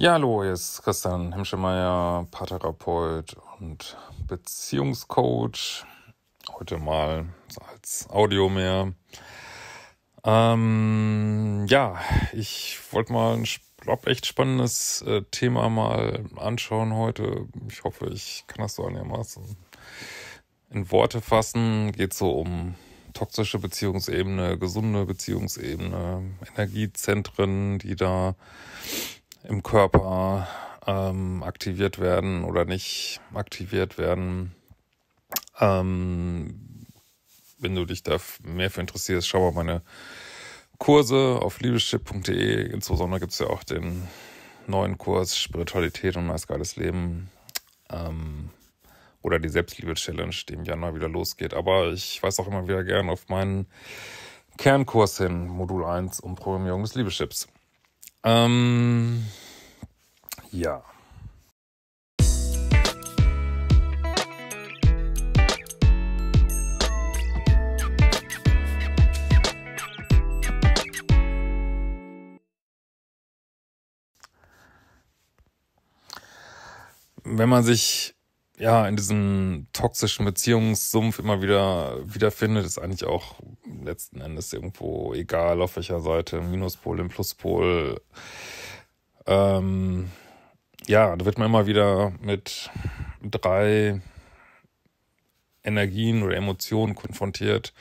Ja, hallo, hier ist Christian Hemschemeyer, Paartherapeut und Beziehungscoach. Heute mal als Audio mehr. Ähm, ja, ich wollte mal ein glaub, echt spannendes äh, Thema mal anschauen heute. Ich hoffe, ich kann das so einigermaßen in Worte fassen. Geht so um toxische Beziehungsebene, gesunde Beziehungsebene, Energiezentren, die da im Körper ähm, aktiviert werden oder nicht aktiviert werden. Ähm, wenn du dich da mehr für interessierst, schau mal meine Kurse auf liebeschip.de. Insbesondere gibt es ja auch den neuen Kurs Spiritualität und das geiles Leben. Ähm, oder die Selbstliebe-Challenge, die im Januar wieder losgeht. Aber ich weise auch immer wieder gern auf meinen Kernkurs hin, Modul 1 um Programmierung des Liebeschips. Ähm, ja. Wenn man sich ja in diesem toxischen Beziehungssumpf immer wieder wiederfindet, ist eigentlich auch letzten Endes irgendwo, egal auf welcher Seite, im Minuspol, im Pluspol. Ähm, ja, da wird man immer wieder mit drei Energien oder Emotionen konfrontiert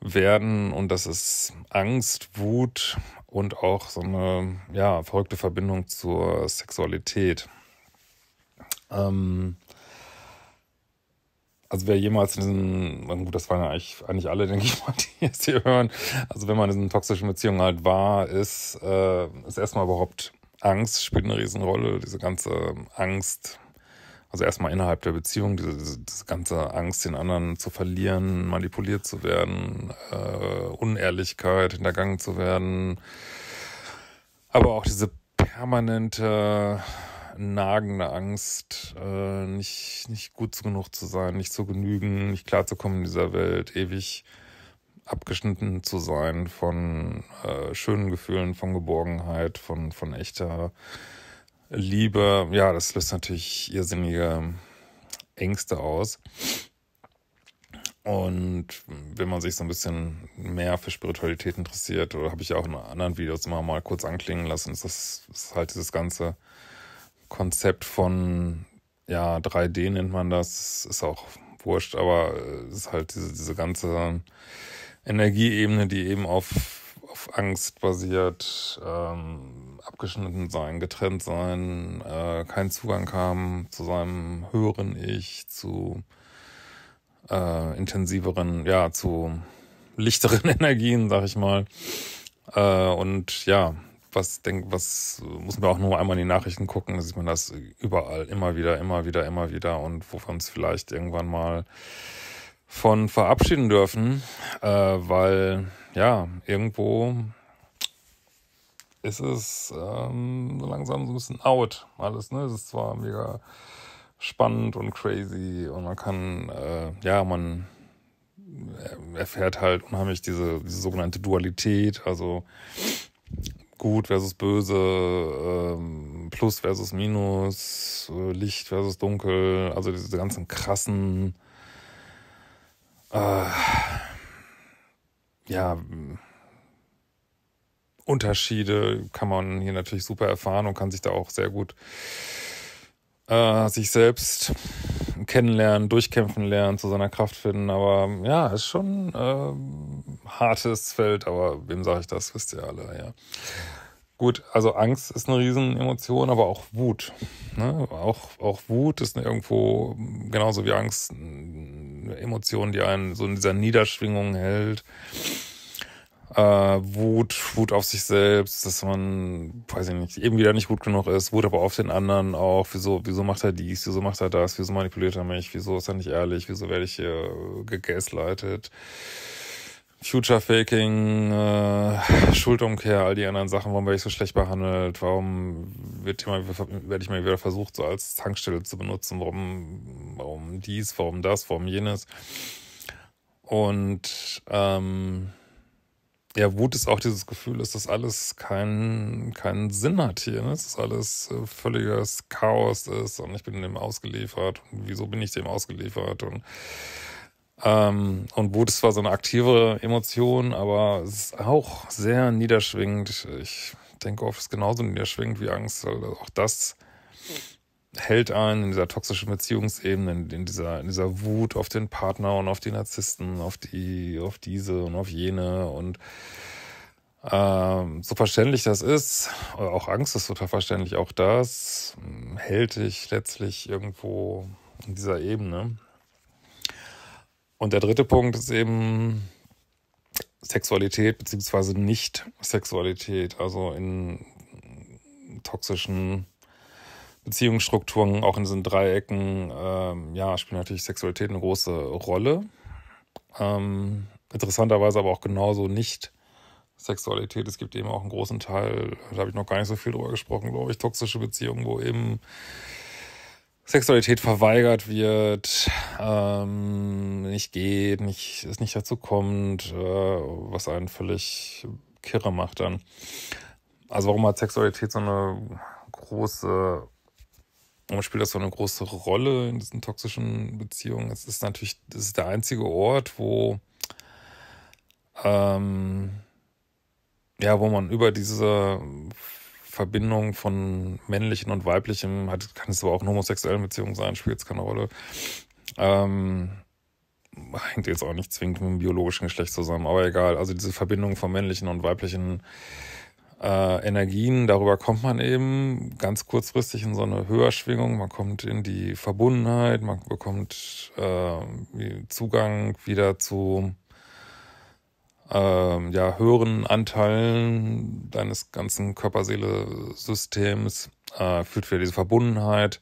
werden und das ist Angst, Wut und auch so eine ja, verrückte Verbindung zur Sexualität. Ähm, also wer jemals diesen, gut, das waren ja eigentlich, eigentlich alle, denke ich mal, die jetzt hier hören. Also wenn man in diesen toxischen Beziehungen halt war, ist, äh, ist erstmal überhaupt Angst spielt eine Riesenrolle, diese ganze Angst. Also erstmal innerhalb der Beziehung, diese, diese, diese ganze Angst, den anderen zu verlieren, manipuliert zu werden, äh, Unehrlichkeit, hintergangen zu werden. Aber auch diese permanente nagende Angst, äh, nicht, nicht gut genug zu sein, nicht zu genügen, nicht klarzukommen in dieser Welt, ewig abgeschnitten zu sein von äh, schönen Gefühlen, von Geborgenheit, von, von echter Liebe. Ja, das löst natürlich irrsinnige Ängste aus. Und wenn man sich so ein bisschen mehr für Spiritualität interessiert, oder habe ich auch in anderen Videos immer mal kurz anklingen lassen, ist das ist halt dieses ganze Konzept von, ja, 3D nennt man das, ist auch wurscht, aber äh, ist halt diese, diese ganze Energieebene, die eben auf, auf Angst basiert, ähm, abgeschnitten sein, getrennt sein, äh, kein Zugang haben zu seinem höheren Ich, zu äh, intensiveren, ja, zu lichteren Energien, sag ich mal. Äh, und ja, was denkt, was äh, muss man auch nur einmal in die Nachrichten gucken, da sieht man das überall, immer wieder, immer wieder, immer wieder und wo wir uns vielleicht irgendwann mal von verabschieden dürfen, äh, weil ja, irgendwo ist es ähm, langsam so ein bisschen out alles, ne? Es ist zwar mega spannend und crazy und man kann, äh, ja, man erfährt halt unheimlich diese, diese sogenannte Dualität, also gut versus böse, ähm, plus versus minus, äh, Licht versus dunkel, also diese ganzen krassen, äh, ja, Unterschiede kann man hier natürlich super erfahren und kann sich da auch sehr gut äh, sich selbst kennenlernen, durchkämpfen lernen, zu seiner Kraft finden. Aber ja, ist schon äh, hartes Feld, aber wem sage ich das, wisst ihr alle, ja. Gut, also Angst ist eine Riesenemotion, aber auch Wut. Ne? Auch, auch Wut ist irgendwo, genauso wie Angst, eine Emotion, die einen so in dieser Niederschwingung hält äh, Wut, Wut auf sich selbst, dass man, weiß ich nicht, eben wieder nicht gut genug ist, Wut aber auf den anderen auch, wieso, wieso macht er dies, wieso macht er das, wieso manipuliert er mich, wieso ist er nicht ehrlich, wieso werde ich hier gegaslightet. Future Faking, äh, Schuldumkehr, all die anderen Sachen, warum werde ich so schlecht behandelt, warum wird immer, werde ich mal wieder versucht, so als Tankstelle zu benutzen, warum, warum dies, warum das, warum jenes. Und ähm, ja, Wut ist auch dieses Gefühl, dass das alles keinen keinen Sinn hat hier, ne? dass das alles äh, völliges Chaos ist und ich bin dem ausgeliefert und wieso bin ich dem ausgeliefert und ähm, und Wut ist zwar so eine aktive Emotion, aber es ist auch sehr niederschwingend. Ich denke oft, es ist genauso niederschwingend wie Angst, weil auch das hält ein in dieser toxischen Beziehungsebene, in dieser, in dieser Wut auf den Partner und auf die Narzissten, auf die, auf diese und auf jene und ähm, so verständlich das ist, äh, auch Angst ist total verständlich, auch das hm, hält dich letztlich irgendwo in dieser Ebene. Und der dritte Punkt ist eben Sexualität beziehungsweise Nicht-Sexualität, also in toxischen Beziehungsstrukturen auch in diesen Dreiecken, ähm, ja, spielt natürlich Sexualität eine große Rolle. Ähm, interessanterweise aber auch genauso nicht Sexualität. Es gibt eben auch einen großen Teil, da habe ich noch gar nicht so viel drüber gesprochen, glaube ich, toxische Beziehungen, wo eben Sexualität verweigert wird, ähm, nicht geht, nicht, es nicht dazu kommt, äh, was einen völlig kirre macht dann. Also warum hat Sexualität so eine große Warum spielt das so eine große Rolle in diesen toxischen Beziehungen? Es ist natürlich, das ist der einzige Ort, wo ähm, ja, wo man über diese Verbindung von männlichen und weiblichen, hat, kann es aber auch in homosexuellen Beziehungen sein, spielt es keine Rolle. Ähm, hängt jetzt auch nicht zwingend mit dem biologischen Geschlecht zusammen, aber egal. Also diese Verbindung von männlichen und weiblichen äh, Energien, darüber kommt man eben ganz kurzfristig in so eine Höherschwingung, man kommt in die Verbundenheit, man bekommt äh, Zugang wieder zu äh, ja, höheren Anteilen deines ganzen körperseele systems äh, fühlt wieder diese Verbundenheit.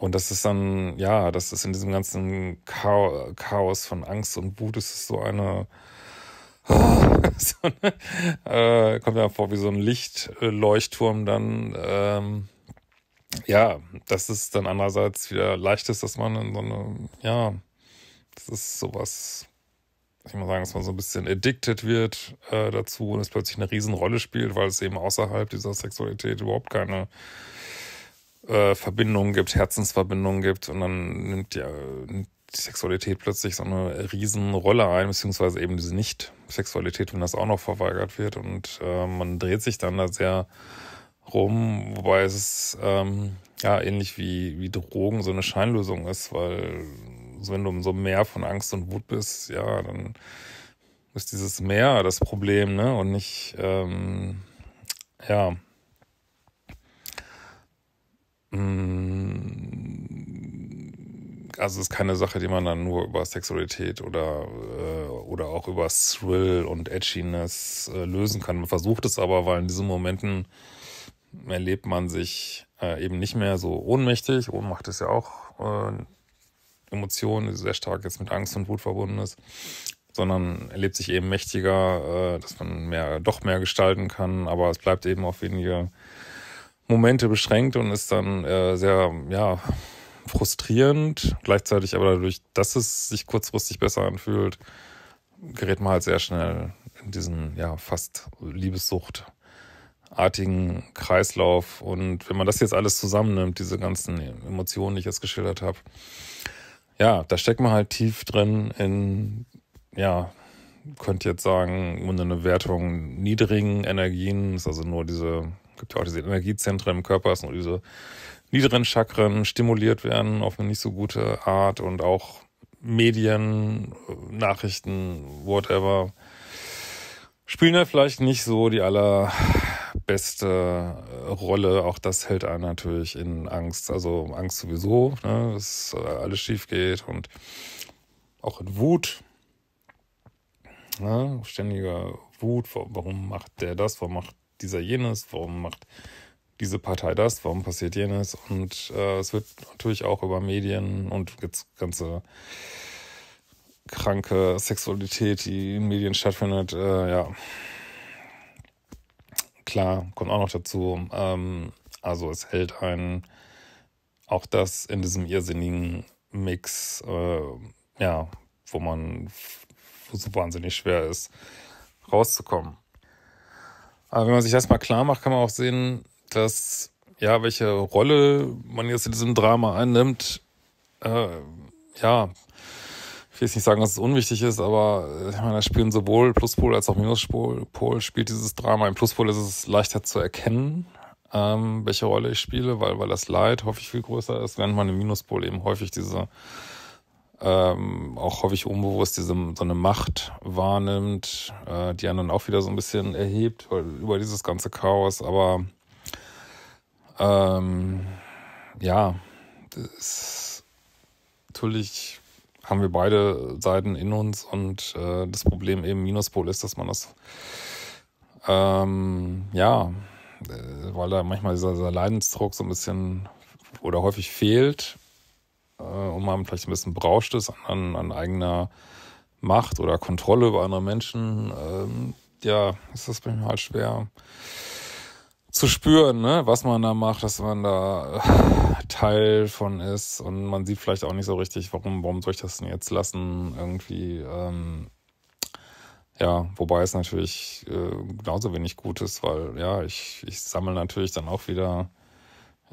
Und das ist dann, ja, das ist in diesem ganzen Chaos von Angst und Wut, ist es so eine oh, so eine, äh, kommt mir vor wie so ein Lichtleuchtturm dann. Ähm, ja, das ist dann andererseits wieder leichtes, dass man in so eine, ja, das ist sowas, ich muss sagen, dass man so ein bisschen addicted wird äh, dazu und es plötzlich eine Riesenrolle spielt, weil es eben außerhalb dieser Sexualität überhaupt keine äh, Verbindungen gibt, Herzensverbindungen gibt und dann nimmt ja, nimmt die Sexualität plötzlich so eine Riesenrolle ein, beziehungsweise eben diese Nicht-Sexualität, wenn das auch noch verweigert wird. Und äh, man dreht sich dann da sehr rum, wobei es ähm, ja ähnlich wie, wie Drogen so eine Scheinlösung ist, weil so, also wenn du in so einem von Angst und Wut bist, ja, dann ist dieses Meer das Problem, ne? Und nicht, ähm, ja. Mm also es ist keine Sache, die man dann nur über Sexualität oder, äh, oder auch über Thrill und Edginess äh, lösen kann. Man versucht es aber, weil in diesen Momenten erlebt man sich äh, eben nicht mehr so ohnmächtig. Ohnmacht ist ja auch äh, Emotionen, die sehr stark jetzt mit Angst und Wut verbunden ist, sondern erlebt sich eben mächtiger, äh, dass man mehr, doch mehr gestalten kann, aber es bleibt eben auf wenige Momente beschränkt und ist dann äh, sehr, ja, frustrierend, gleichzeitig aber dadurch, dass es sich kurzfristig besser anfühlt, gerät man halt sehr schnell in diesen ja fast Liebessuchtartigen Kreislauf. Und wenn man das jetzt alles zusammennimmt, diese ganzen Emotionen, die ich jetzt geschildert habe, ja, da steckt man halt tief drin in, ja, könnte jetzt sagen, ohne eine Wertung niedrigen Energien, ist also nur diese, gibt ja auch diese Energiezentren im Körper, ist nur diese niederen Chakren stimuliert werden auf eine nicht so gute Art und auch Medien, Nachrichten, whatever, spielen da vielleicht nicht so die allerbeste äh, Rolle. Auch das hält einen natürlich in Angst. Also Angst sowieso, ne, dass äh, alles schief geht und auch in Wut. Ne, ständiger Wut, warum macht der das, warum macht dieser jenes, warum macht diese Partei das, warum passiert jenes. Und äh, es wird natürlich auch über Medien und jetzt ganze kranke Sexualität, die in Medien stattfindet, äh, ja. Klar, kommt auch noch dazu. Ähm, also es hält einen auch das in diesem irrsinnigen Mix, äh, ja, wo man so wahnsinnig schwer ist, rauszukommen. Aber wenn man sich das mal klar macht, kann man auch sehen, dass, ja, welche Rolle man jetzt in diesem Drama einnimmt, äh, ja, ich will jetzt nicht sagen, dass es unwichtig ist, aber äh, ich meine, da spielen sowohl Pluspol als auch Minuspol. Pol spielt dieses Drama. Im Pluspol ist es leichter zu erkennen, ähm, welche Rolle ich spiele, weil, weil das Leid häufig viel größer ist, während man im Minuspol eben häufig diese, ähm, auch häufig unbewusst diese, so eine Macht wahrnimmt, äh, die einen dann auch wieder so ein bisschen erhebt über dieses ganze Chaos, aber ähm, ja, das, natürlich haben wir beide Seiten in uns und äh, das Problem eben Minuspol ist, dass man das ähm, ja, äh, weil da manchmal dieser, dieser, Leidensdruck so ein bisschen oder häufig fehlt äh, und man vielleicht ein bisschen berauscht ist an, an eigener Macht oder Kontrolle über andere Menschen, ähm, ja, ist das bei mir halt schwer zu spüren, ne, was man da macht, dass man da äh, Teil von ist und man sieht vielleicht auch nicht so richtig, warum, warum soll ich das denn jetzt lassen, irgendwie, ähm, ja, wobei es natürlich äh, genauso wenig gut ist, weil, ja, ich, ich sammle natürlich dann auch wieder,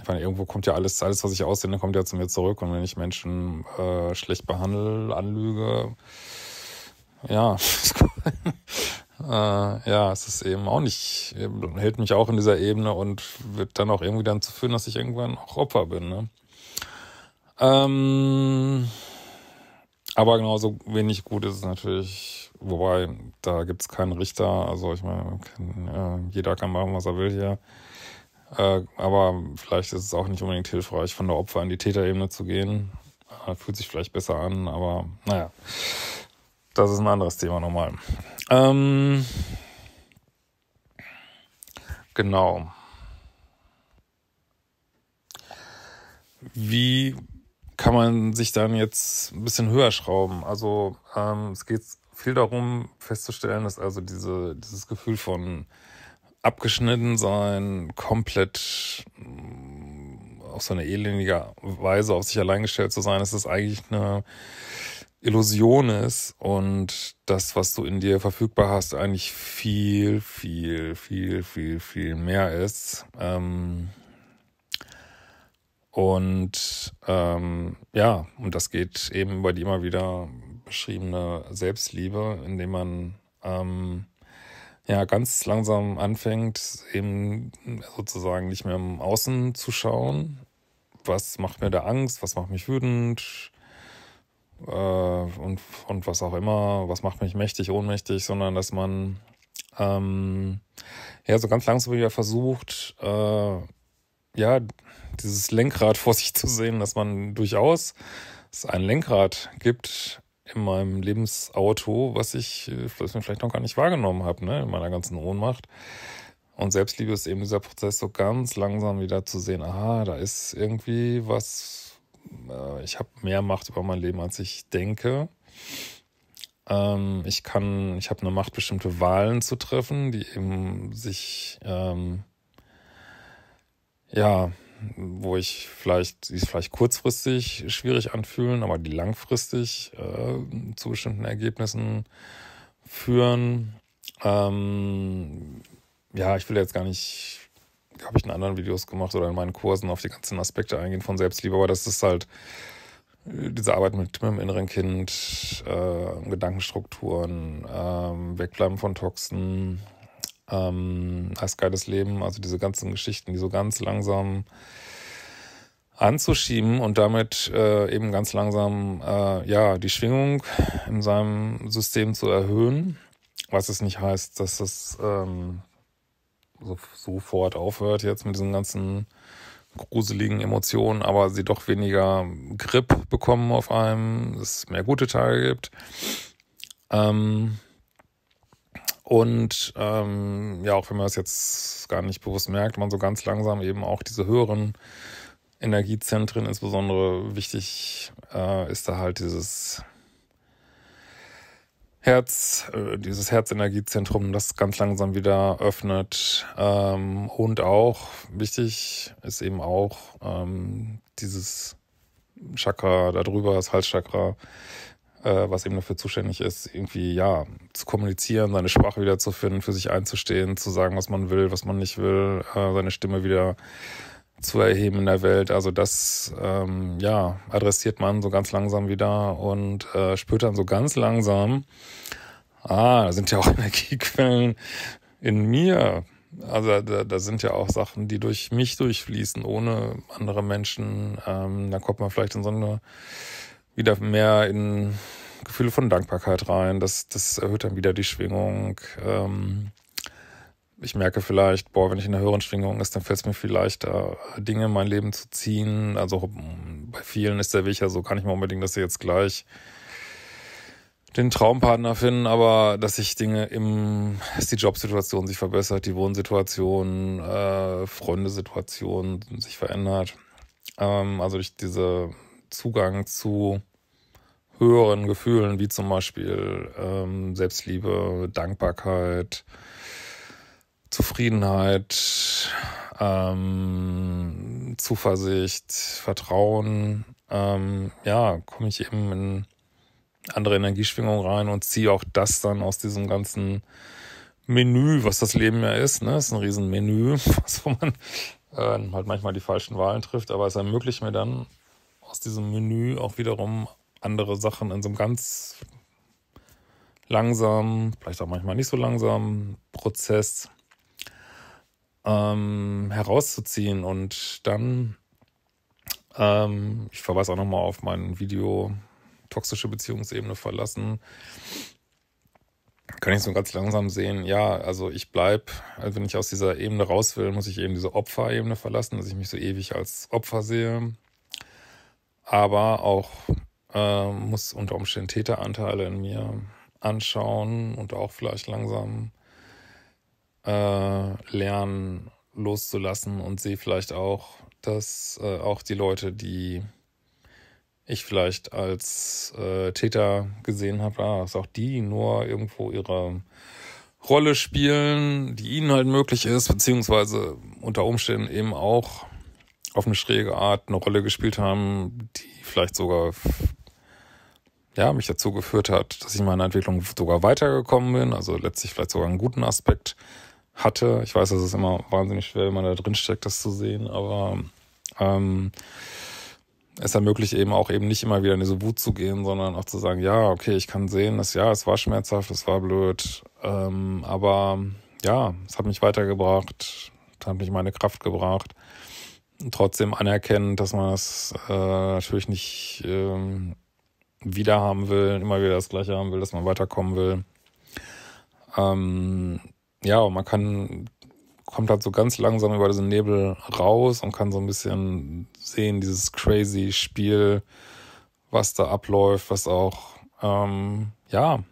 ich meine, irgendwo kommt ja alles, alles, was ich aussehe, kommt ja zu mir zurück und wenn ich Menschen äh, schlecht behandle, anlüge, ja, äh, ja, es ist eben auch nicht, hält mich auch in dieser Ebene und wird dann auch irgendwie dann zu führen, dass ich irgendwann auch Opfer bin. Ne? Ähm, aber genauso wenig gut ist es natürlich, wobei da gibt es keinen Richter, also ich meine, kann, äh, jeder kann machen, was er will hier. Äh, aber vielleicht ist es auch nicht unbedingt hilfreich, von der Opfer- in die Täterebene zu gehen. Äh, fühlt sich vielleicht besser an, aber naja das ist ein anderes Thema nochmal. Ähm, genau. Wie kann man sich dann jetzt ein bisschen höher schrauben? Also ähm, es geht viel darum festzustellen, dass also diese, dieses Gefühl von abgeschnitten sein, komplett mm, auf so eine elendige Weise auf sich allein gestellt zu sein, ist das eigentlich eine Illusion ist und das, was du in dir verfügbar hast, eigentlich viel, viel, viel, viel, viel mehr ist. Ähm und ähm, ja, und das geht eben über die immer wieder beschriebene Selbstliebe, indem man ähm, ja ganz langsam anfängt, eben sozusagen nicht mehr im Außen zu schauen. Was macht mir da Angst? Was macht mich wütend? äh, und, und was auch immer, was macht mich mächtig, ohnmächtig, sondern dass man ähm, ja so ganz langsam wieder versucht, äh, ja, dieses Lenkrad vor sich zu sehen, dass man durchaus es ein Lenkrad gibt in meinem Lebensauto, was ich was vielleicht noch gar nicht wahrgenommen habe, ne, in meiner ganzen Ohnmacht. Und Selbstliebe ist eben dieser Prozess, so ganz langsam wieder zu sehen, aha, da ist irgendwie was, äh, ich habe mehr Macht über mein Leben, als ich denke. Ähm, ich kann, ich habe eine Macht, bestimmte Wahlen zu treffen, die eben sich, ähm, ja, wo ich vielleicht, die es vielleicht kurzfristig schwierig anfühlen, aber die langfristig äh, zu bestimmten Ergebnissen führen. Ähm, ja, ich will jetzt gar nicht habe ich in anderen Videos gemacht oder in meinen Kursen auf die ganzen Aspekte eingehen von Selbstliebe, aber das ist halt äh, diese Arbeit mit, mit dem inneren Kind, äh, Gedankenstrukturen, ähm, Wegbleiben von Toxen, ähm, als geiles Leben, also diese ganzen Geschichten, die so ganz langsam anzuschieben und damit äh, eben ganz langsam äh, ja die Schwingung in seinem System zu erhöhen, was es nicht heißt, dass es ähm, so, sofort aufhört jetzt mit diesen ganzen gruseligen Emotionen, aber sie doch weniger Grip bekommen auf einem, es mehr gute Tage gibt. Ähm, und ähm, ja, auch wenn man es jetzt gar nicht bewusst merkt, man so ganz langsam eben auch diese höheren Energiezentren, insbesondere wichtig äh, ist da halt dieses Herz, äh, dieses Herzenergiezentrum, das ganz langsam wieder öffnet. Ähm, und auch wichtig ist eben auch ähm, dieses Chakra darüber, das Halschakra, äh, was eben dafür zuständig ist, irgendwie ja zu kommunizieren, seine Sprache wiederzufinden, für sich einzustehen, zu sagen, was man will, was man nicht will, äh, seine Stimme wieder zu erheben in der Welt. Also das ähm, ja, adressiert man so ganz langsam wieder und äh, spürt dann so ganz langsam, ah, da sind ja auch Energiequellen in mir. Also da, da sind ja auch Sachen, die durch mich durchfließen, ohne andere Menschen. Ähm, da kommt man vielleicht in so eine wieder mehr in Gefühle von Dankbarkeit rein. Das, das erhöht dann wieder die Schwingung. Ähm, ich merke vielleicht, boah, wenn ich in einer höheren Schwingung ist, dann fällt es mir viel leichter, Dinge in mein Leben zu ziehen. Also hm, bei vielen ist der Weg ja so, kann ich mir unbedingt, dass sie jetzt gleich den Traumpartner finden, aber dass sich Dinge im, dass die Jobsituation sich verbessert, die Wohnsituation, äh, Freundesituation sich verändert. Ähm, also durch diese Zugang zu höheren Gefühlen, wie zum Beispiel ähm, Selbstliebe, Dankbarkeit, Zufriedenheit, ähm, Zuversicht, Vertrauen, ähm, ja, komme ich eben in andere Energieschwingungen rein und ziehe auch das dann aus diesem ganzen Menü, was das Leben ja ist, ne? ist ein Riesenmenü, wo man äh, halt manchmal die falschen Wahlen trifft, aber es ermöglicht mir dann aus diesem Menü auch wiederum andere Sachen in so einem ganz langsamen, vielleicht auch manchmal nicht so langsamen Prozess ähm, herauszuziehen. Und dann, ähm, ich verweise auch nochmal auf mein Video Toxische Beziehungsebene verlassen, kann ich so ganz langsam sehen, ja, also ich bleibe, also wenn ich aus dieser Ebene raus will, muss ich eben diese Opferebene verlassen, dass ich mich so ewig als Opfer sehe. Aber auch äh, muss unter Umständen Täteranteile in mir anschauen und auch vielleicht langsam äh, lernen loszulassen und sehe vielleicht auch, dass äh, auch die Leute, die ich vielleicht als äh, Täter gesehen habe, ah, dass auch die nur irgendwo ihre Rolle spielen, die ihnen halt möglich ist, beziehungsweise unter Umständen eben auch auf eine schräge Art eine Rolle gespielt haben, die vielleicht sogar ja, mich dazu geführt hat, dass ich in meiner Entwicklung sogar weitergekommen bin, also letztlich vielleicht sogar einen guten Aspekt hatte. Ich weiß, es ist immer wahnsinnig schwer, wenn man da drin steckt, das zu sehen, aber ähm, es ermöglicht eben auch eben nicht immer wieder in diese Wut zu gehen, sondern auch zu sagen, ja, okay, ich kann sehen, dass ja, es war schmerzhaft, es war blöd, ähm, aber ja, es hat mich weitergebracht, es hat mich meine Kraft gebracht. trotzdem anerkennen, dass man es äh, natürlich nicht ähm, wieder haben will, immer wieder das Gleiche haben will, dass man weiterkommen will. Ähm, ja, und man kann, kommt halt so ganz langsam über diesen Nebel raus und kann so ein bisschen sehen, dieses crazy Spiel, was da abläuft, was auch, ähm, ja,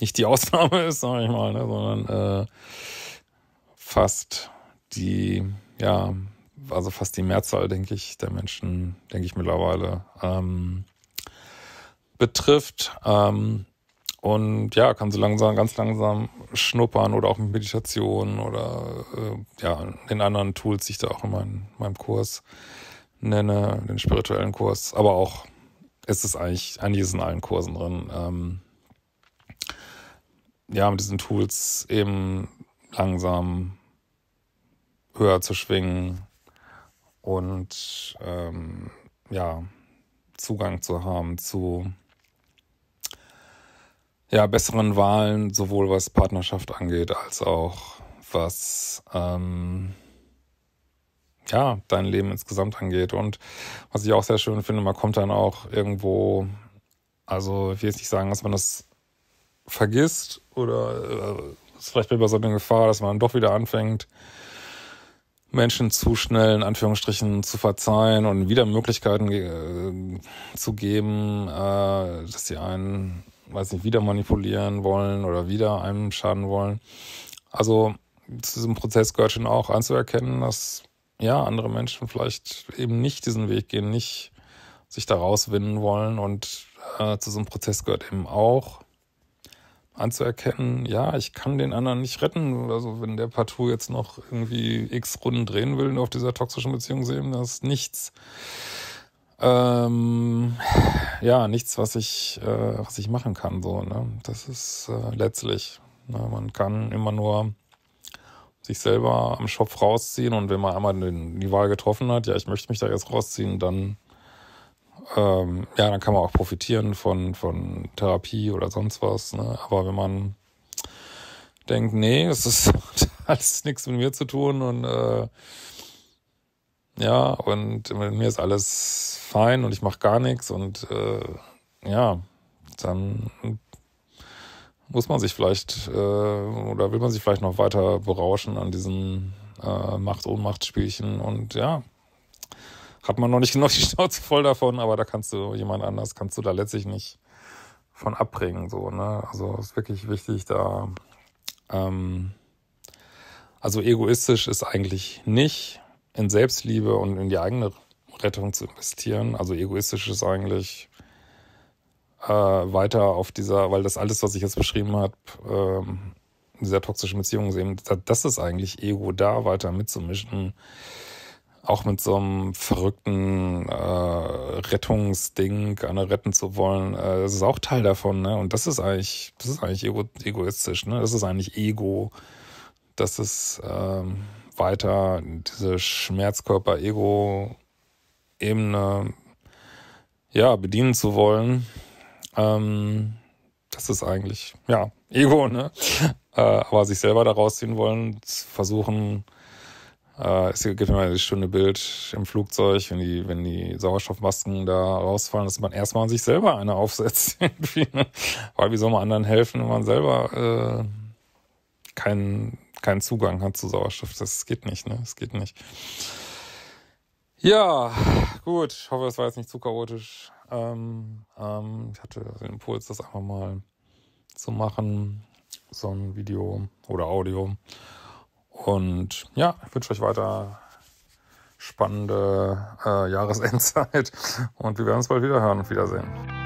nicht die Ausnahme ist, sag ich mal, ne, sondern äh, fast die, ja, also fast die Mehrzahl, denke ich, der Menschen, denke ich mittlerweile, ähm, betrifft. Ähm, und ja, kann so langsam, ganz langsam schnuppern oder auch mit Meditation oder äh, ja, den anderen Tools, die ich da auch in mein, meinem Kurs nenne, den spirituellen Kurs, aber auch ist es eigentlich, eigentlich ist es in allen Kursen drin. Ähm, ja, mit diesen Tools eben langsam höher zu schwingen und ähm, ja, Zugang zu haben zu ja, besseren Wahlen, sowohl was Partnerschaft angeht, als auch was ähm, ja, dein Leben insgesamt angeht. Und was ich auch sehr schön finde, man kommt dann auch irgendwo, also ich will jetzt nicht sagen, dass man das vergisst oder äh, ist vielleicht bei so eine Gefahr, dass man dann doch wieder anfängt, Menschen zu schnell in Anführungsstrichen zu verzeihen und wieder Möglichkeiten äh, zu geben, äh, dass sie einen weiß nicht, wieder manipulieren wollen oder wieder einem schaden wollen. Also zu diesem Prozess gehört schon auch anzuerkennen, dass ja andere Menschen vielleicht eben nicht diesen Weg gehen, nicht sich da rauswinden wollen. Und äh, zu diesem Prozess gehört eben auch anzuerkennen, ja, ich kann den anderen nicht retten. Also wenn der partout jetzt noch irgendwie x Runden drehen will und auf dieser toxischen Beziehung sehen, das ist nichts ähm, ja, nichts, was ich, äh, was ich machen kann. So, ne? Das ist äh, letztlich. Ne? Man kann immer nur sich selber am Schopf rausziehen und wenn man einmal den, die Wahl getroffen hat, ja, ich möchte mich da jetzt rausziehen, dann ähm, ja, dann kann man auch profitieren von, von Therapie oder sonst was. Ne? Aber wenn man denkt, nee, es ist, hat nichts mit mir zu tun und äh, ja, und mit mir ist alles fein und ich mache gar nichts und äh, ja, dann muss man sich vielleicht äh, oder will man sich vielleicht noch weiter berauschen an diesen äh, Macht-Ohnmacht-Spielchen und ja, hat man noch nicht genug die Schnauze voll davon, aber da kannst du jemand anders, kannst du da letztlich nicht von abbringen, so, ne? Also ist wirklich wichtig, da ähm, also egoistisch ist eigentlich nicht, in Selbstliebe und in die eigene Rettung zu investieren. Also egoistisch ist eigentlich äh, weiter auf dieser, weil das alles, was ich jetzt beschrieben habe, ähm, dieser toxischen Beziehung sehen, das ist eigentlich Ego da, weiter mitzumischen. Auch mit so einem verrückten äh, Rettungsding, eine retten zu wollen, äh, das ist auch Teil davon, ne? Und das ist eigentlich, das ist eigentlich ego egoistisch, ne? Das ist eigentlich Ego. Das ist, ähm, weiter diese Schmerzkörper-Ego-Ebene ja, bedienen zu wollen. Ähm, das ist eigentlich, ja, Ego, ne? äh, aber sich selber da rausziehen wollen, versuchen, äh, es gibt immer das schöne Bild im Flugzeug, wenn die, wenn die Sauerstoffmasken da rausfallen, dass man erstmal an sich selber eine aufsetzt. Ne? Weil wie soll man anderen helfen, wenn man selber äh, keinen keinen Zugang hat zu Sauerstoff. Das geht nicht, ne? Das geht nicht. Ja, gut. Ich hoffe, es war jetzt nicht zu chaotisch. Ähm, ähm, ich hatte den Impuls, das einfach mal zu machen. So ein Video oder Audio. Und ja, ich wünsche euch weiter spannende äh, Jahresendzeit. Und wir werden uns bald wieder hören und wiedersehen.